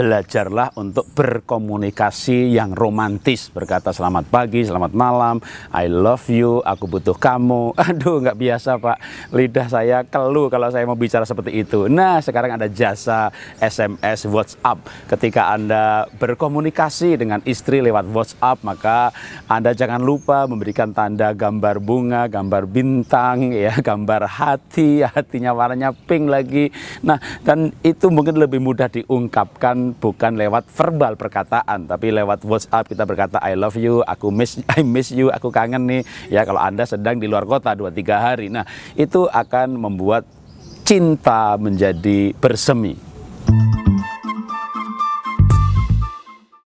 belajarlah untuk berkomunikasi yang romantis berkata selamat pagi, selamat malam, I love you, aku butuh kamu. Aduh nggak biasa pak, lidah saya keluh kalau saya mau bicara seperti itu. Nah sekarang ada jasa SMS WhatsApp. Ketika anda berkomunikasi dengan istri lewat WhatsApp maka anda jangan lupa memberikan tanda gambar bunga, gambar bintang, ya gambar hati, hatinya warnanya pink lagi. Nah dan itu mungkin lebih mudah diungkapkan bukan lewat verbal perkataan tapi lewat WhatsApp kita berkata I love you, aku miss I miss you, aku kangen nih. Ya kalau Anda sedang di luar kota 2 3 hari. Nah, itu akan membuat cinta menjadi bersemi